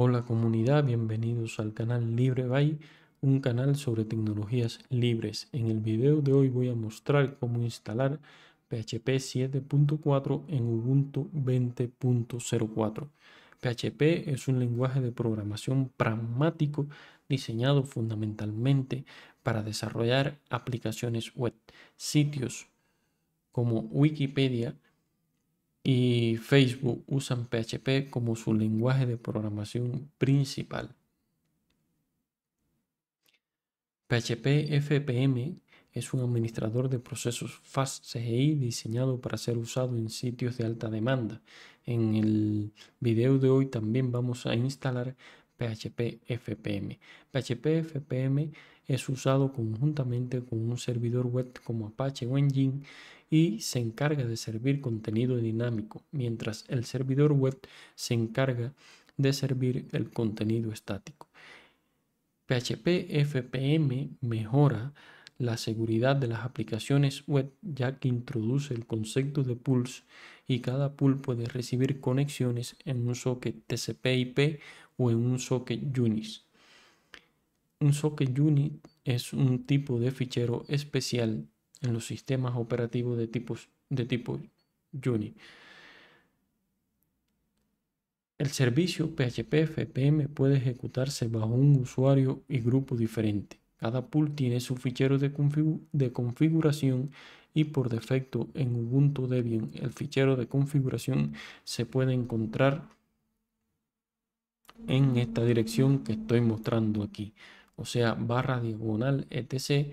Hola comunidad, bienvenidos al canal Libre un canal sobre tecnologías libres. En el video de hoy voy a mostrar cómo instalar PHP 7.4 en Ubuntu 20.04. PHP es un lenguaje de programación pragmático diseñado fundamentalmente para desarrollar aplicaciones web, sitios como Wikipedia, y Facebook usan PHP como su lenguaje de programación principal. PHP FPM es un administrador de procesos FastCGI diseñado para ser usado en sitios de alta demanda. En el video de hoy también vamos a instalar PHP FPM. PHP FPM es usado conjuntamente con un servidor web como Apache o Engine y se encarga de servir contenido dinámico, mientras el servidor web se encarga de servir el contenido estático. PHP FPM mejora la seguridad de las aplicaciones web ya que introduce el concepto de pools y cada pool puede recibir conexiones en un socket TCP/IP o en un socket Unix. Un socket Unix es un tipo de fichero especial en los sistemas operativos de, tipos, de tipo Unix, El servicio PHP FPM puede ejecutarse bajo un usuario y grupo diferente. Cada pool tiene su fichero de, configuración y por defecto en Ubuntu Debian el fichero de configuración se puede encontrar en esta dirección que estoy mostrando aquí. O sea, barra diagonal etc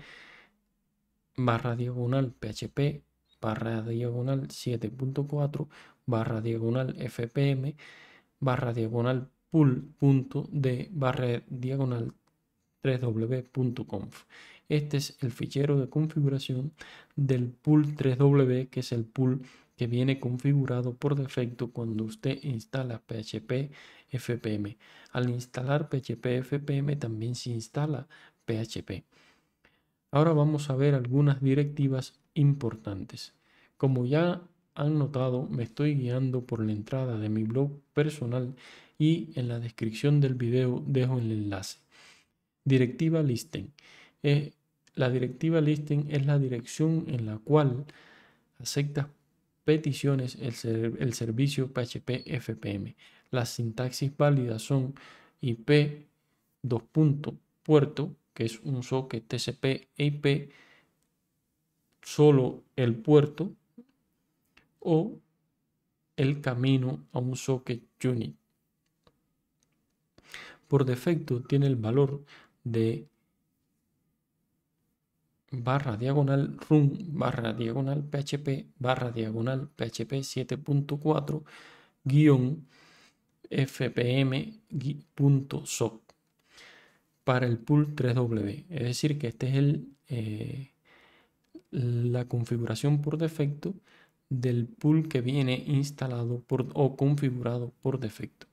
barra diagonal php barra diagonal 7.4 barra diagonal fpm barra diagonal pool.d barra diagonal 3w.conf. Este es el fichero de configuración del pool 3w, que es el pool que viene configurado por defecto cuando usted instala PHP FPM. Al instalar PHP FPM también se instala PHP. Ahora vamos a ver algunas directivas importantes. Como ya han notado, me estoy guiando por la entrada de mi blog personal y en la descripción del video dejo el enlace. Directiva Listen. Eh, la directiva Listen es la dirección en la cual aceptas peticiones el, servicio PHP-FPM. Las sintaxis válidas son IP, 2 puerto, que es un socket TCP e IP, solo el puerto o el camino a un socket unit. Por defecto tiene el valor de barra diagonal run barra diagonal php barra diagonal php 7.4 guión fpm.soc para el pool 3W. Es decir, que esta es eh, la configuración por defecto del pool que viene instalado o configurado por defecto.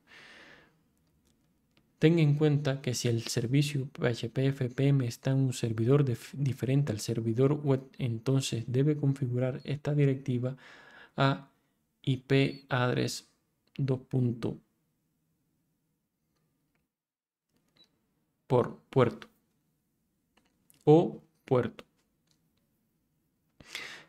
Tenga en cuenta que si el servicio PHP-FPM está en un servidor diferente al servidor web, entonces debe configurar esta directiva a IP address 2. puerto. O puerto.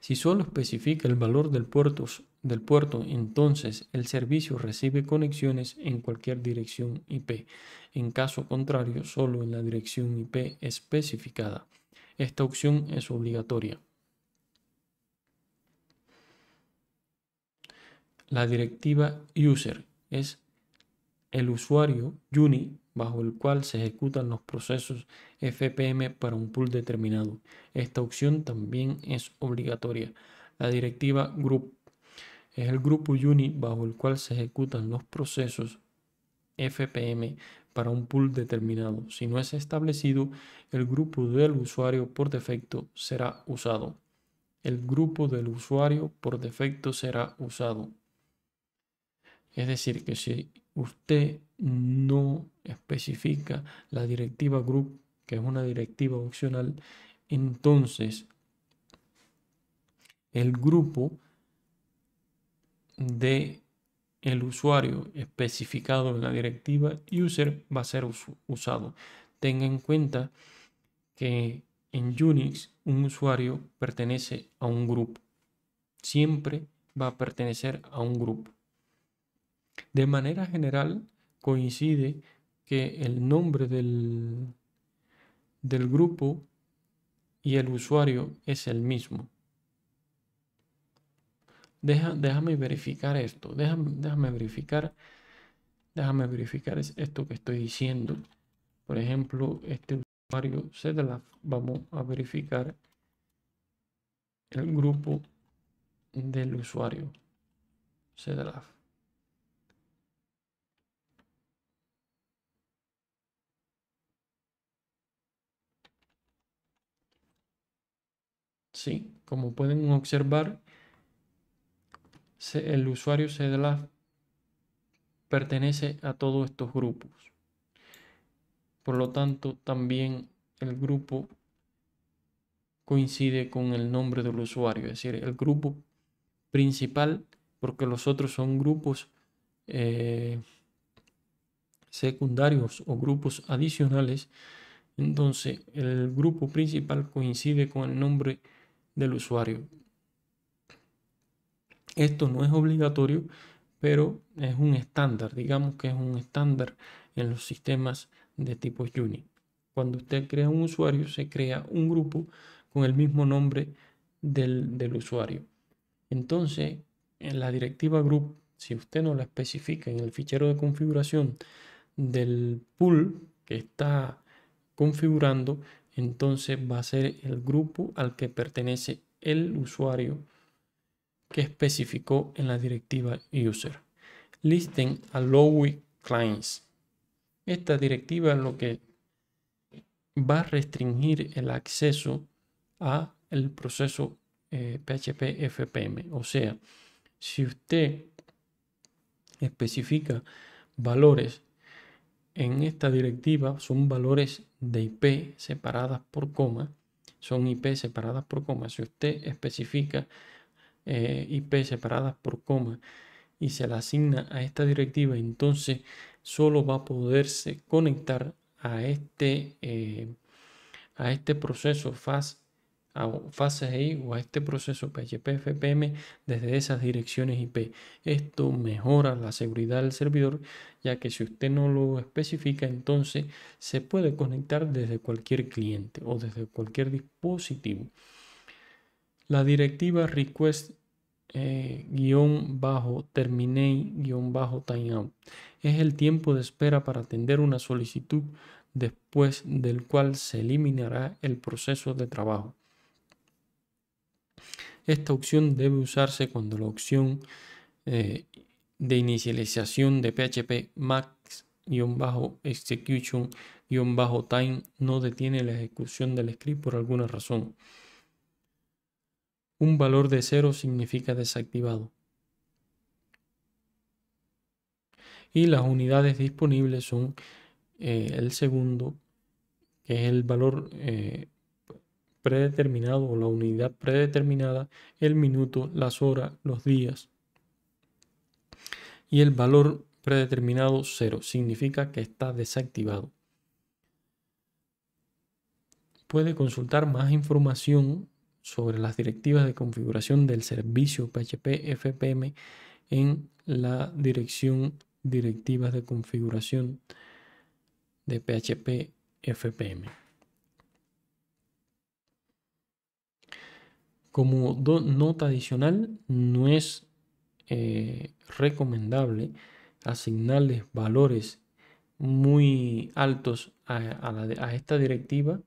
Si solo especifica el valor del puerto, del puerto, entonces el servicio recibe conexiones en cualquier dirección IP. En caso contrario, solo en la dirección IP especificada. Esta opción es obligatoria. La directiva user es el usuario Juni bajo el cual se ejecutan los procesos FPM para un pool determinado. Esta opción también es obligatoria. La directiva group es el grupo UNI bajo el cual se ejecutan los procesos FPM para un pool determinado. Si no es establecido, el grupo del usuario por defecto será usado. El grupo del usuario por defecto será usado. Es decir, que si usted no especifica la directiva group, que es una directiva opcional, entonces el grupo de el usuario especificado en la directiva user va a ser usado. Tenga en cuenta que en Unix un usuario pertenece a un grupo. Siempre va a pertenecer a un grupo. De manera general, coincide que el nombre del, del grupo y el usuario es el mismo. déjame verificar esto. Déjame, verificar. Déjame verificar esto que estoy diciendo. Por ejemplo, este usuario CEDELAF. Vamos a verificar el grupo del usuario CEDELAF. Como pueden observar, el usuario CDLAF pertenece a todos estos grupos. Por lo tanto, también el grupo coincide con el nombre del usuario, es decir, el grupo principal, porque los otros son grupos eh, secundarios o grupos adicionales. Entonces, el grupo principal coincide con el nombre del usuario. Esto no es obligatorio, pero es un estándar, digamos que es un estándar en los sistemas de tipo Unix. Cuando usted crea un usuario, se crea un grupo con el mismo nombre del, del usuario. Entonces, en la directiva group, si usted no la especifica en el fichero de configuración del pool que está configurando, entonces va a ser el grupo al que pertenece el usuario que especificó en la directiva user. Listen allow clients. Esta directiva es lo que va a restringir el acceso a el proceso eh, PHP FPM. O sea, si usted especifica valores en esta directiva son valores de IP separadas por coma, son IP separadas por coma. Si usted especifica eh, IP separadas por coma y se la asigna a esta directiva, entonces solo va a poderse conectar a este, eh, a este proceso FAS a fases e o a este proceso PHP-FPM desde esas direcciones IP. Esto mejora la seguridad del servidor, ya que si usted no lo especifica, entonces se puede conectar desde cualquier cliente o desde cualquier dispositivo. La directiva request eh, bajo terminate bajo timeout es el tiempo de espera para atender una solicitud después del cual se eliminará el proceso de trabajo. Esta opción debe usarse cuando la opción eh, de inicialización de PHP max-execution-time no detiene la ejecución del script por alguna razón. Un valor de 0 significa desactivado. Y las unidades disponibles son eh, el segundo, que es el valor eh, predeterminado o la unidad predeterminada, el minuto, las horas, los días. Y el valor predeterminado 0 significa que está desactivado. Puede consultar más información sobre las directivas de configuración del servicio PHP FPM en la dirección directivas de configuración de PHP FPM. Como nota adicional, no es eh, recomendable asignarles valores muy altos a, esta directiva,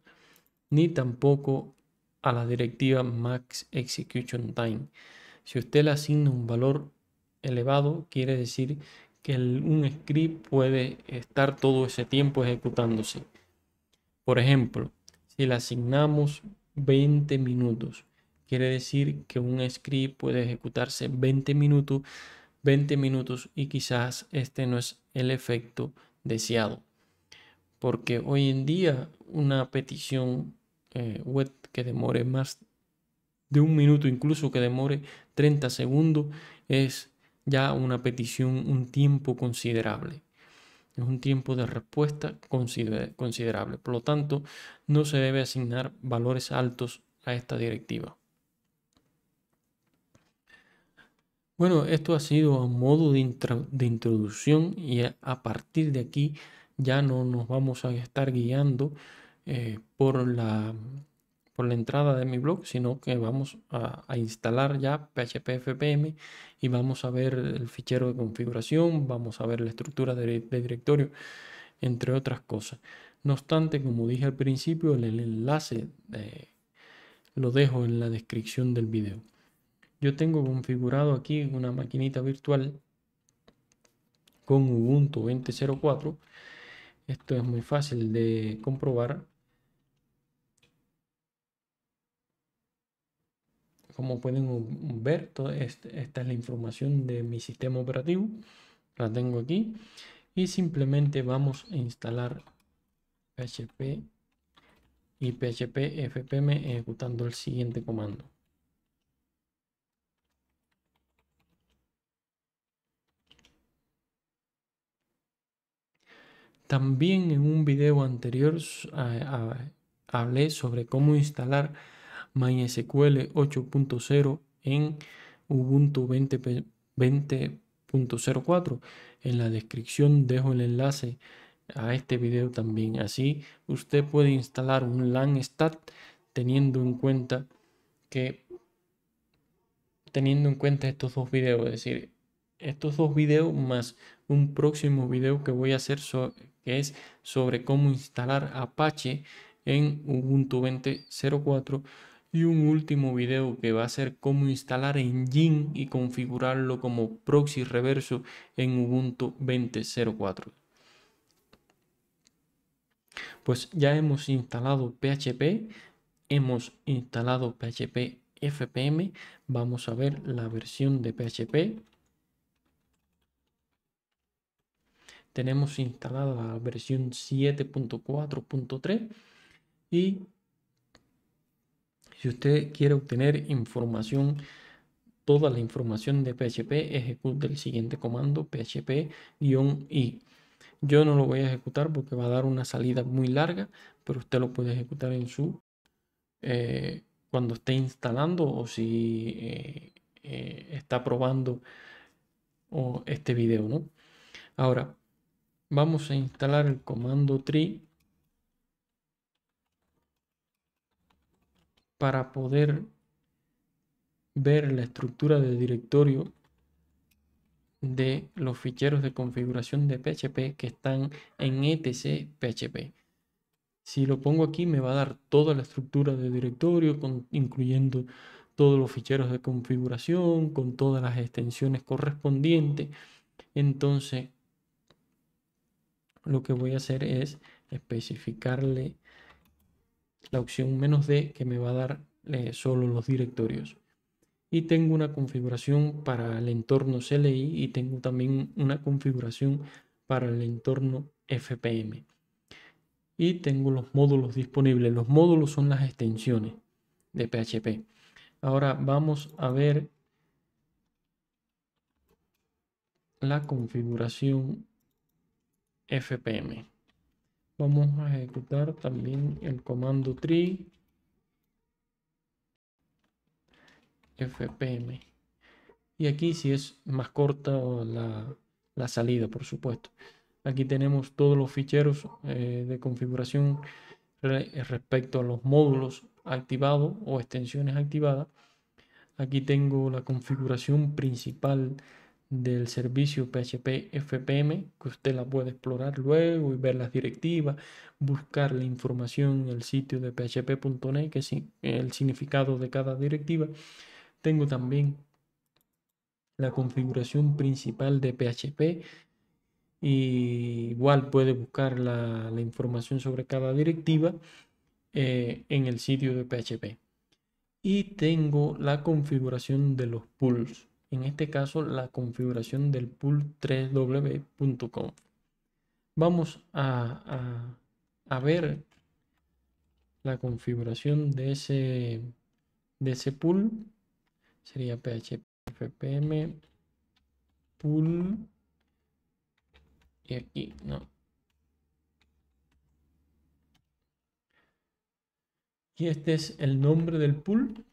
ni tampoco a la directiva Max Execution Time. Si usted le asigna un valor elevado, quiere decir que un script puede estar todo ese tiempo ejecutándose. Por ejemplo, si le asignamos 20 minutos, Quiere decir que un script puede ejecutarse 20 minutos, 20 minutos y quizás este no es el efecto deseado. Porque hoy en día una petición eh, web que demore más de un minuto, incluso que demore 30 segundos, es ya una petición, un tiempo considerable. Es un tiempo de respuesta considerable. Por lo tanto, no se debe asignar valores altos a esta directiva. Bueno, esto ha sido a modo de, introducción y a, partir de aquí ya no nos vamos a estar guiando eh, por, la, por la entrada de mi blog, sino que vamos a, instalar ya PHP-FPM y vamos a ver el fichero de configuración, vamos a ver la estructura de, directorio, entre otras cosas. No obstante, como dije al principio, el, enlace eh, lo dejo en la descripción del video. Yo tengo configurado aquí una maquinita virtual con Ubuntu 20.04. Esto es muy fácil de comprobar. Como pueden ver, esta es la información de mi sistema operativo. La tengo aquí. Y simplemente vamos a instalar PHP y PHP FPM ejecutando el siguiente comando. También en un video anterior hablé sobre cómo instalar MySQL 8.0 en Ubuntu 20.04. en la descripción dejo el enlace a este video también. Así usted puede instalar un LAN stat teniendo en cuenta que teniendo en cuenta estos dos videos, es decir, estos dos videos más un próximo video que voy a hacer que es sobre cómo instalar Apache en Ubuntu 20.04 y un último video que va a ser cómo instalar Nginx y configurarlo como proxy reverso en Ubuntu 20.04. Pues ya hemos instalado PHP, hemos instalado PHP FPM, vamos a ver la versión de PHP. tenemos instalada la versión 7.4.3 y si usted quiere obtener información, toda la información de PHP, ejecute el siguiente comando PHP-i. Yo no lo voy a ejecutar porque va a dar una salida muy larga, pero usted lo puede ejecutar en su eh, cuando esté instalando o si eh, eh, está probando o este video, ¿no? Ahora, vamos a instalar el comando tree para poder ver la estructura de directorio de los ficheros de configuración de PHP que están en etc PHP. Si lo pongo aquí me va a dar toda la estructura de directorio, con, incluyendo todos los ficheros de configuración, con todas las extensiones correspondientes. Entonces lo que voy a hacer es especificarle la opción menos D que me va a dar eh, solo los directorios. Y tengo una configuración para el entorno CLI y tengo también una configuración para el entorno FPM. Y tengo los módulos disponibles. Los módulos son las extensiones de PHP. Ahora vamos a ver la configuración fpm. Vamos a ejecutar también el comando tree fpm. Y aquí si es más corta la, salida, por supuesto. Aquí tenemos todos los ficheros eh, de configuración respecto a los módulos activados o extensiones activadas. Aquí tengo la configuración principal del servicio PHP FPM, que usted la puede explorar luego y ver las directivas, buscar la información en el sitio de php.net, que es el significado de cada directiva. Tengo también la configuración principal de PHP. Y igual puede buscar la, información sobre cada directiva eh, en el sitio de PHP. Y tengo la configuración de los pools en este caso la configuración del pool 3 wcom Vamos a, ver la configuración de ese, de ese pool. Sería php fpm pool y aquí no. Y este es el nombre del pool.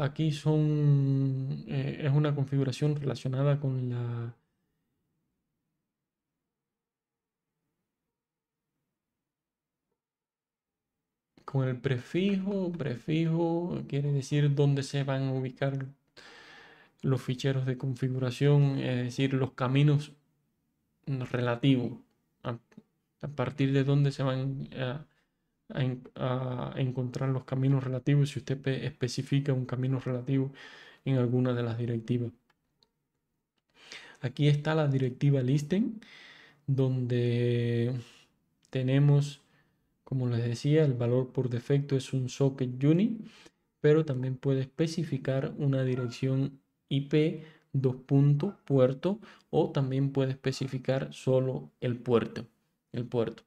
Aquí son, eh, es una configuración relacionada con la... Con el prefijo, prefijo quiere decir dónde se van a ubicar los ficheros de configuración, es decir, los caminos relativos, a, a partir de dónde se van a a, encontrar los caminos relativos si usted especifica un camino relativo en alguna de las directivas. Aquí está la directiva listen, donde tenemos, como les decía, el valor por defecto es un socket uni, pero también puede especificar una dirección IP dos puerto o también puede especificar solo el puerto el puerto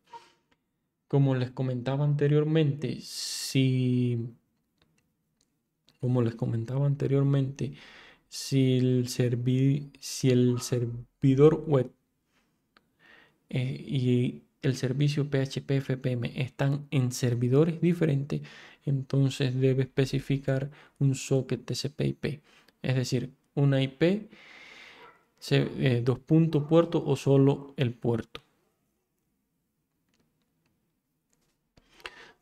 como les comentaba anteriormente, si, como les comentaba anteriormente, si el, si el servidor web eh, y el servicio PHP FPM están en servidores diferentes, entonces debe especificar un socket TCP/IP, es decir, una IP, eh, dos puntos puerto o solo el puerto.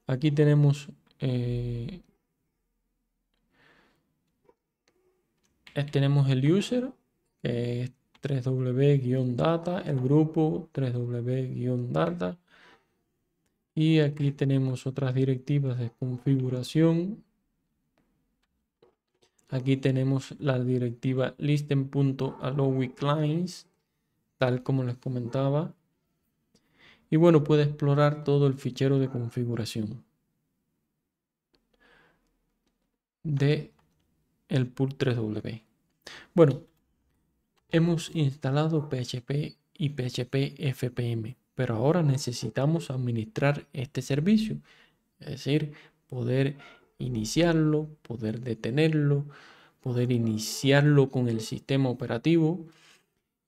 Aquí tenemos eh, tenemos el user, que es 3w-data, el grupo 3w-data. Y aquí tenemos otras directivas de configuración. Aquí tenemos la directiva listen.allowWithClients, tal como les comentaba. Y bueno, puede explorar todo el fichero de configuración de el pool 3W. Bueno, hemos instalado PHP y PHP FPM, pero ahora necesitamos administrar este servicio, es decir, poder iniciarlo, poder detenerlo, poder iniciarlo con el sistema operativo,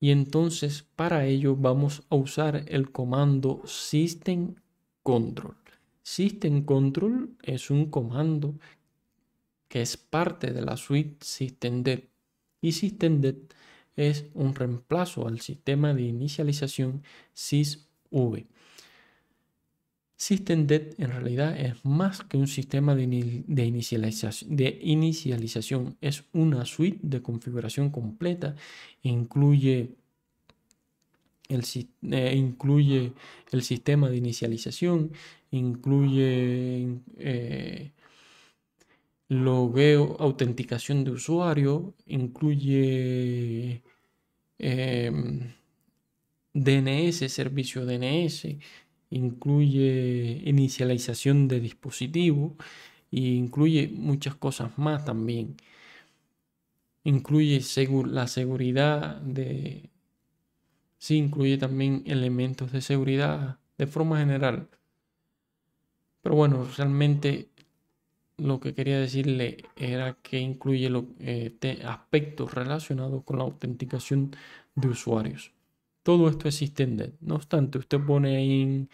y entonces para ello vamos a usar el comando system control. System control es un comando que es parte de la suite systemd. Y systemd es un reemplazo al sistema de inicialización sysv. SystemDet en realidad es más que un sistema de, inicialización, de inicialización, es una suite de configuración completa, incluye el, eh, incluye el sistema de inicialización, incluye eh, autenticación de usuario, incluye eh, DNS, servicio DNS, incluye inicialización de dispositivo e incluye muchas cosas más también. Incluye la seguridad de... Sí, incluye también elementos de seguridad de forma general. Pero bueno, realmente lo que quería decirle era que incluye eh, aspectos relacionados con la autenticación de usuarios. Todo esto es No obstante, usted pone ahí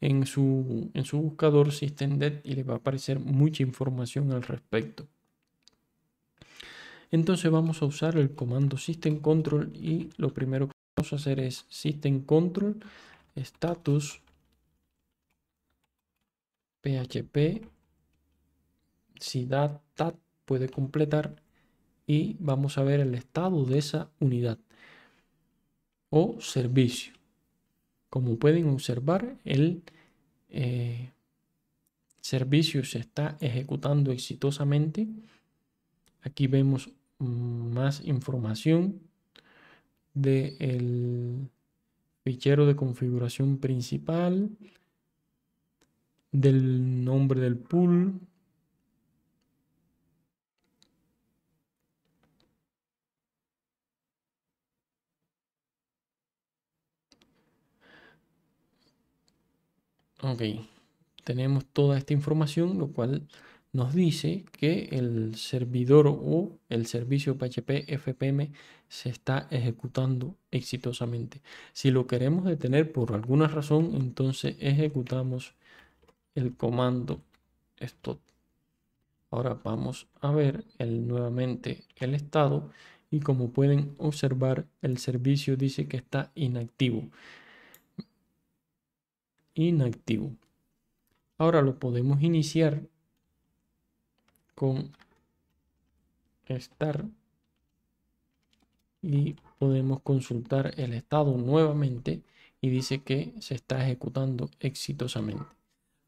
en, su, en su buscador SystemNet y le va a aparecer mucha información al respecto. Entonces vamos a usar el comando system y lo primero que vamos a hacer es system status php si puede completar y vamos a ver el estado de esa unidad o servicio. Como pueden observar, el eh, servicio se está ejecutando exitosamente. Aquí vemos más información del fichero de configuración principal, del nombre del pool, Ok, tenemos toda esta información, lo cual nos dice que el servidor o el servicio PHP FPM se está ejecutando exitosamente. Si lo queremos detener por alguna razón, entonces ejecutamos el comando stop. Ahora vamos a ver nuevamente el estado y como pueden observar el servicio dice que está inactivo inactivo. Ahora lo podemos iniciar con estar y podemos consultar el estado nuevamente y dice que se está ejecutando exitosamente.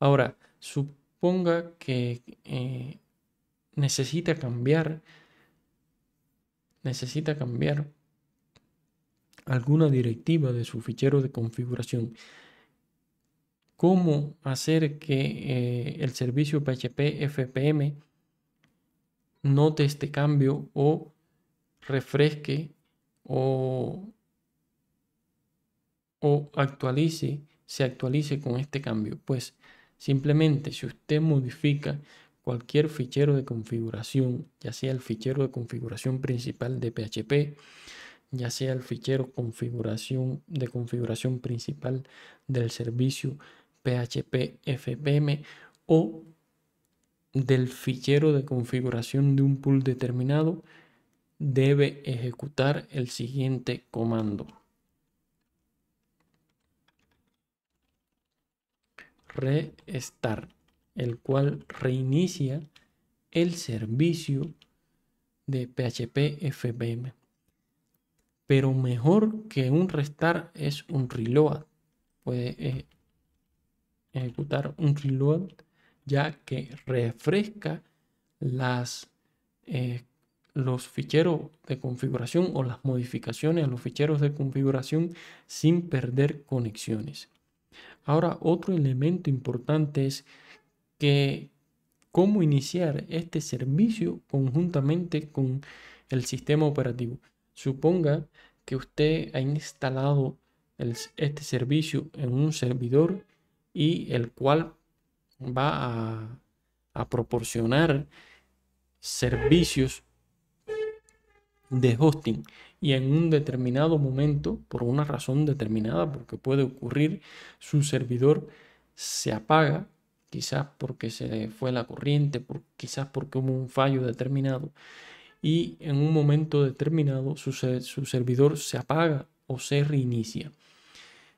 Ahora, suponga que eh, necesita cambiar, necesita cambiar alguna directiva de su fichero de configuración cómo hacer que eh, el servicio PHP FPM note este cambio o refresque o, actualice, se actualice con este cambio. Pues simplemente si usted modifica cualquier fichero de configuración, ya sea el fichero de configuración principal de PHP, ya sea el fichero configuración de configuración principal del servicio PHP FPM o del fichero de configuración de un pool determinado debe ejecutar el siguiente comando. Restart, el cual reinicia el servicio de PHP FPM. Pero mejor que un restart es un reload. Puede, eh, ejecutar un reload ya que refresca las, eh, los ficheros de configuración o las modificaciones a los ficheros de configuración sin perder conexiones. Ahora, otro elemento importante es que cómo iniciar este servicio conjuntamente con el sistema operativo. Suponga que usted ha instalado este servicio en un servidor y el cual va a, proporcionar servicios de hosting y en un determinado momento, por una razón determinada, porque puede ocurrir, su servidor se apaga, quizás porque se fue la corriente, por, quizás porque hubo un fallo determinado, y en un momento determinado su servidor se apaga o se reinicia.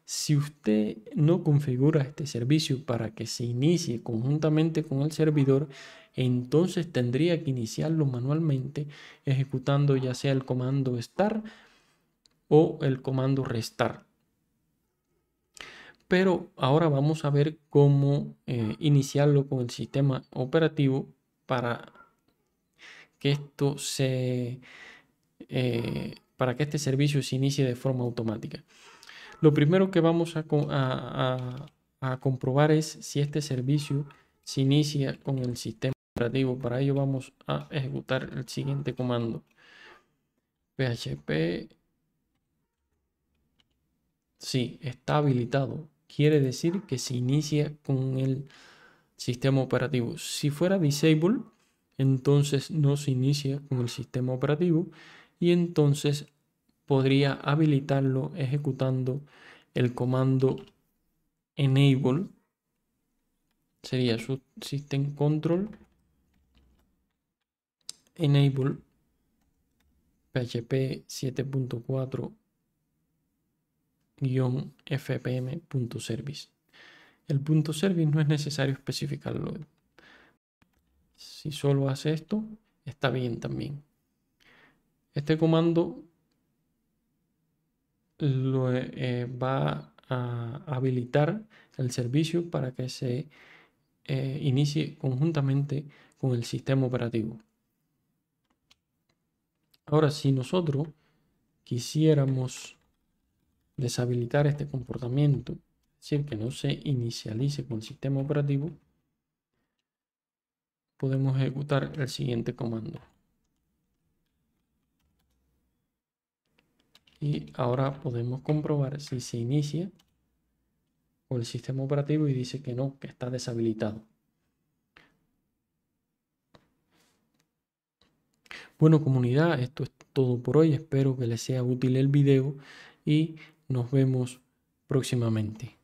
Si usted no configura este servicio para que se inicie conjuntamente con el servidor, entonces tendría que iniciarlo manualmente ejecutando ya sea el comando start o el comando restart. Pero ahora vamos a ver cómo eh, iniciarlo con el sistema operativo para que esto se eh, para que este servicio se inicie de forma automática. Lo primero que vamos a, comprobar es si este servicio se inicia con el sistema operativo. Para ello vamos a ejecutar el siguiente comando. PHP. Sí, está habilitado. Quiere decir que se inicia con el sistema operativo. Si fuera disable, entonces no se inicia con el sistema operativo y entonces podría habilitarlo ejecutando el comando enable sería system control enable php 7.4-fpm.service. El punto service no es necesario especificarlo. Si solo hace esto, está bien también. Este comando lo, eh, va a habilitar el servicio para que se eh, inicie conjuntamente con el sistema operativo. Ahora, si nosotros quisiéramos deshabilitar este comportamiento, es decir, que no se inicialice con el sistema operativo, podemos ejecutar el siguiente comando. Y ahora podemos comprobar si se inicia con el sistema operativo y dice que no, que está deshabilitado. Bueno comunidad, esto es todo por hoy. Espero que les sea útil el video y nos vemos próximamente.